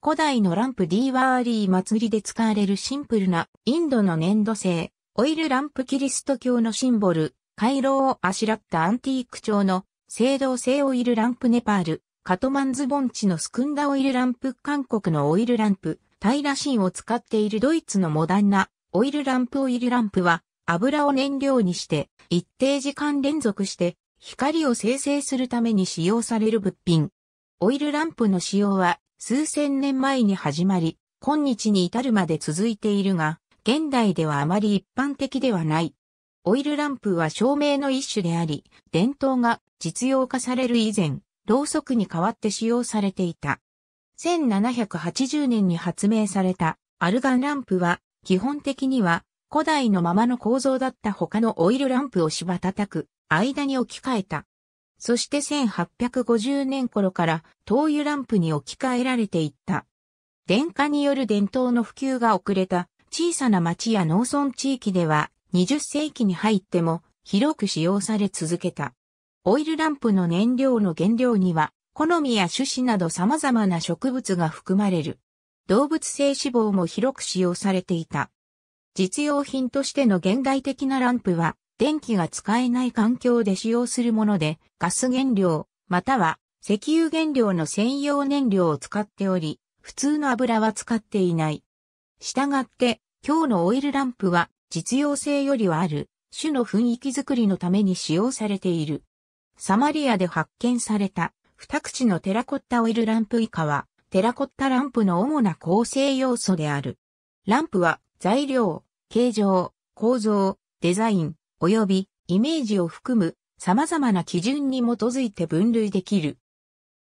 古代のランプディーワーリー祭りで使われるシンプルなインドの粘土製、オイルランプキリスト教のシンボル、回廊をあしらったアンティーク調の青銅製オイルランプネパール、カトマンズ盆地のスクンダオイルランプ韓国のオイルランプ、タイラシンを使っているドイツのモダンなオイルランプオイルランプは油を燃料にして一定時間連続して光を生成するために使用される物品。オイルランプの使用は数千年前に始まり、今日に至るまで続いているが、現代ではあまり一般的ではない。オイルランプは照明の一種であり、伝統が実用化される以前、ろうそくに代わって使用されていた。1780年に発明されたアルガンランプは、基本的には古代のままの構造だった他のオイルランプを芝叩く間に置き換えた。そして1850年頃から灯油ランプに置き換えられていった。電化による伝統の普及が遅れた小さな町や農村地域では20世紀に入っても広く使用され続けた。オイルランプの燃料の原料には好みや種子など様々な植物が含まれる。動物性脂肪も広く使用されていた。実用品としての現代的なランプは電気が使えない環境で使用するもので、ガス原料、または石油原料の専用燃料を使っており、普通の油は使っていない。したがって、今日のオイルランプは実用性よりはある、種の雰囲気づくりのために使用されている。サマリアで発見された、二口のテラコッタオイルランプ以下は、テラコッタランプの主な構成要素である。ランプは、材料、形状、構造、デザイン、及びイメージを含む様々な基準に基づいて分類できる。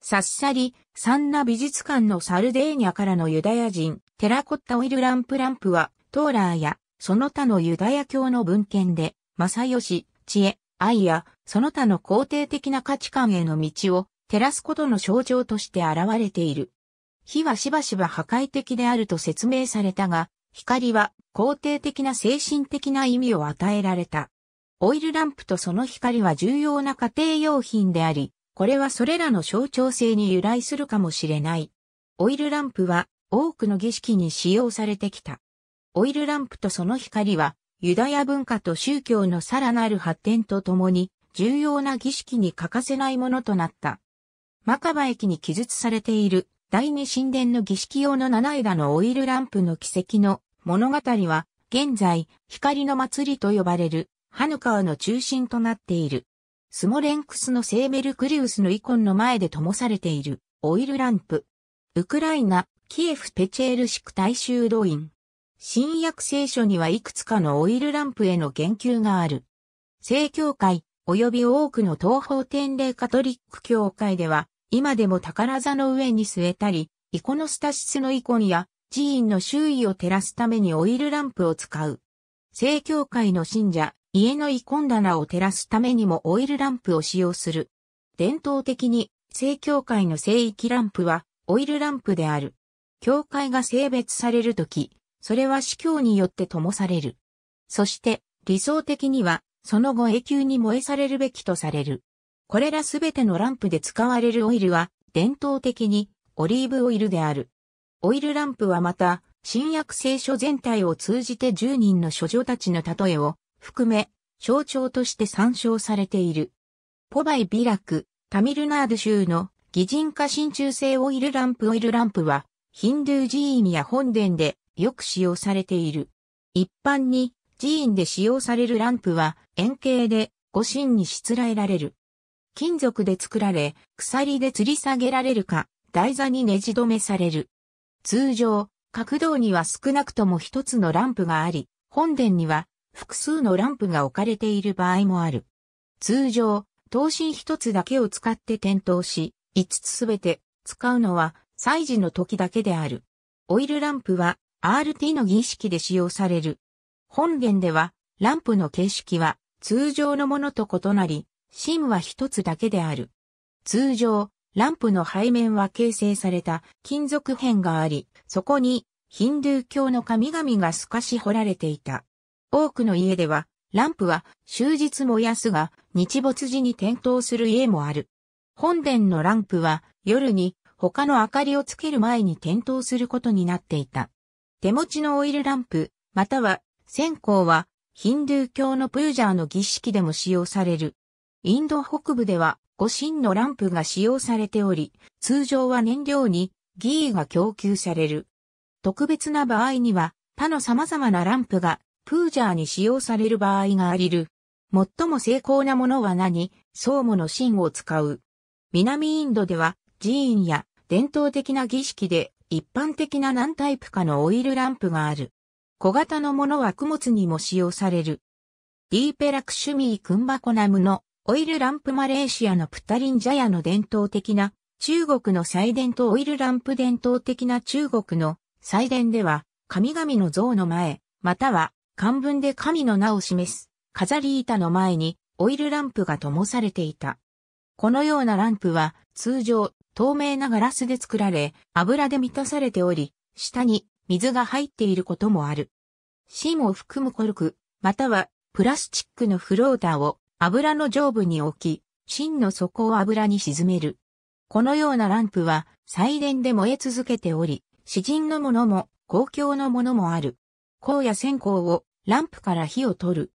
サッサリ、サンナ美術館のサルデーニャからのユダヤ人、テラコッタオイルランプランプは、トーラーや、その他のユダヤ教の文献で、正義、知恵、愛や、その他の肯定的な価値観への道を、照らすことの象徴として現れている。火はしばしば破壊的であると説明されたが、光は肯定的な精神的な意味を与えられた。オイルランプとその光は重要な家庭用品であり、これはそれらの象徴性に由来するかもしれない。オイルランプは多くの儀式に使用されてきた。オイルランプとその光は、ユダヤ文化と宗教のさらなる発展とともに、重要な儀式に欠かせないものとなった。マカバ駅に記述されている第二神殿の儀式用の七枝のオイルランプの奇跡の物語は、現在、光の祭りと呼ばれるハヌカーの中心となっている。スモレンクスのセーベルクリウスのイコンの前で灯されているオイルランプ。ウクライナ、キエフペチェールシク大衆動員。新約聖書にはいくつかのオイルランプへの言及がある。正教会、及び多くの東方天霊カトリック教会では、今でも宝座の上に据えたり、イコノスタシスのイコンや寺院の周囲を照らすためにオイルランプを使う。正教会の信者、家の遺恨棚を照らすためにもオイルランプを使用する。伝統的に、正教会の聖域ランプは、オイルランプである。教会が性別されるとき、それは司教によって灯される。そして、理想的には、その後永久に燃えされるべきとされる。これらすべてのランプで使われるオイルは、伝統的に、オリーブオイルである。オイルランプはまた、新約聖書全体を通じて10人の諸女たちの例えを含め、象徴として参照されている。ポバイ・ビラク、タミルナード州の擬人化真鍮製オイルランプオイルランプは、ヒンドゥー寺院や本殿でよく使用されている。一般に寺院で使用されるランプは円形で五神にしつらえられる。金属で作られ、鎖で吊り下げられるか、台座にねじ止めされる。通常、角道には少なくとも一つのランプがあり、本殿には複数のランプが置かれている場合もある。通常、灯芯一つだけを使って点灯し、5つすべて使うのは祭事の時だけである。オイルランプは RT の儀式で使用される。本源ではランプの形式は通常のものと異なり、芯は一つだけである。通常、ランプの背面は形成された金属片があり、そこにヒンドゥー教の神々が透かし彫られていた。多くの家では、ランプは終日燃やすが、日没時に点灯する家もある。本殿のランプは夜に他の明かりをつける前に点灯することになっていた。手持ちのオイルランプ、または線香はヒンドゥー教のプージャーの儀式でも使用される。インド北部では五神のランプが使用されており、通常は燃料にギーが供給される。特別な場合には他の様々なランプがプージャーに使用される場合がありる。最も精巧なものは何相互の芯を使う。南インドでは寺院や伝統的な儀式で一般的な何タイプかのオイルランプがある。小型のものは供物にも使用される。ディーペラクシュミー・クンバコナムのオイルランプマレーシアのプタリンジャヤの伝統的な中国の祭伝とオイルランプ伝統的な中国の祭伝では神々の像の前、または漢文で神の名を示す飾り板の前にオイルランプが灯されていた。このようなランプは通常透明なガラスで作られ油で満たされており、下に水が入っていることもある。芯を含むコルク、またはプラスチックのフローターを油の上部に置き、芯の底を油に沈める。このようなランプは、再電で燃え続けており、詩人のものも、公共のものもある。香や線香をランプから火を取る。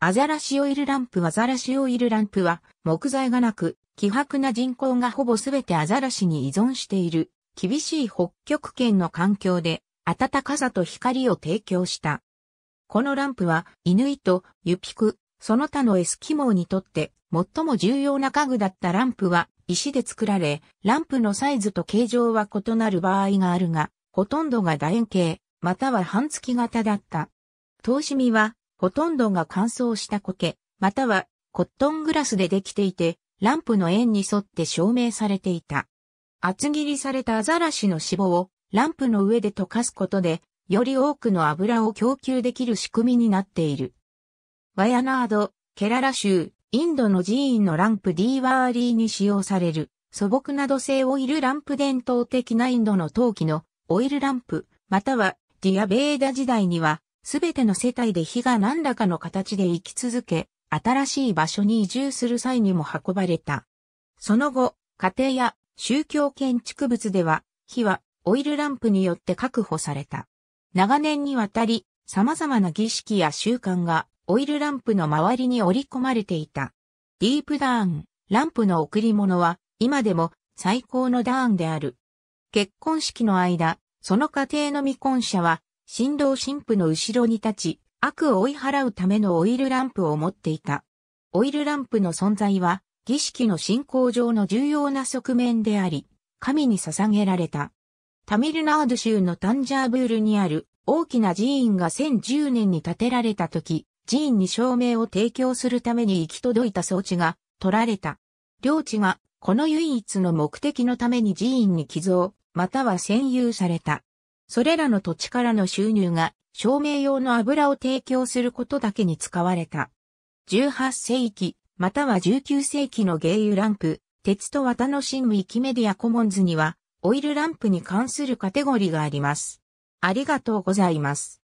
アザラシオイルランプアザラシオイルランプは木材がなく、希薄な人口がほぼすべてアザラシに依存している、厳しい北極圏の環境で暖かさと光を提供した。このランプは、イヌイト、ユピク、その他のエスキモーにとって最も重要な家具だったランプは石で作られ、ランプのサイズと形状は異なる場合があるが、ほとんどが楕円形、または半月型だった。通し身は、ほとんどが乾燥した苔、またはコットングラスでできていて、ランプの円に沿って照明されていた。厚切りされたアザラシの脂肪をランプの上で溶かすことで、より多くの油を供給できる仕組みになっている。ワヤナード、ケララ州、インドの寺院のランプディーワーリーに使用される素朴な土製オイルランプ伝統的なインドの陶器のオイルランプ、またはディアベーダ時代には、すべての世帯で火が何らかの形で生き続け、新しい場所に移住する際にも運ばれた。その後、家庭や宗教建築物では、火はオイルランプによって確保された。長年にわたり、様々な儀式や習慣がオイルランプの周りに織り込まれていた。ディープダーン、ランプの贈り物は、今でも最高のダーンである。結婚式の間、その家庭の未婚者は、新郎新婦の後ろに立ち、悪を追い払うためのオイルランプを持っていた。オイルランプの存在は、儀式の信仰上の重要な側面であり、神に捧げられた。タミルナード州のタンジャーブールにある大きな寺院が1010年に建てられた時、寺院に照明を提供するために行き届いた装置が取られた。領地がこの唯一の目的のために寺院に寄贈または占有された。それらの土地からの収入が、照明用の油を提供することだけに使われた。18世紀、または19世紀の芸油ランプ、鉄と綿の新ウキメディアコモンズには、オイルランプに関するカテゴリーがあります。ありがとうございます。